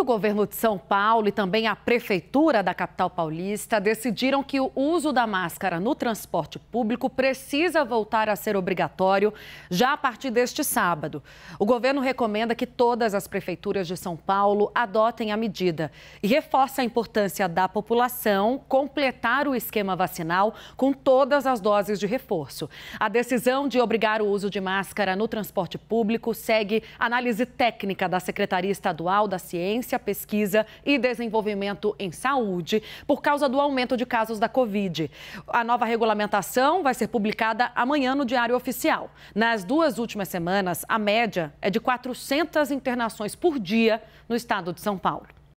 o governo de São Paulo e também a prefeitura da capital paulista decidiram que o uso da máscara no transporte público precisa voltar a ser obrigatório já a partir deste sábado. O governo recomenda que todas as prefeituras de São Paulo adotem a medida e reforça a importância da população completar o esquema vacinal com todas as doses de reforço. A decisão de obrigar o uso de máscara no transporte público segue análise técnica da Secretaria Estadual da Ciência Ciência, Pesquisa e Desenvolvimento em Saúde por causa do aumento de casos da Covid. A nova regulamentação vai ser publicada amanhã no Diário Oficial. Nas duas últimas semanas, a média é de 400 internações por dia no estado de São Paulo.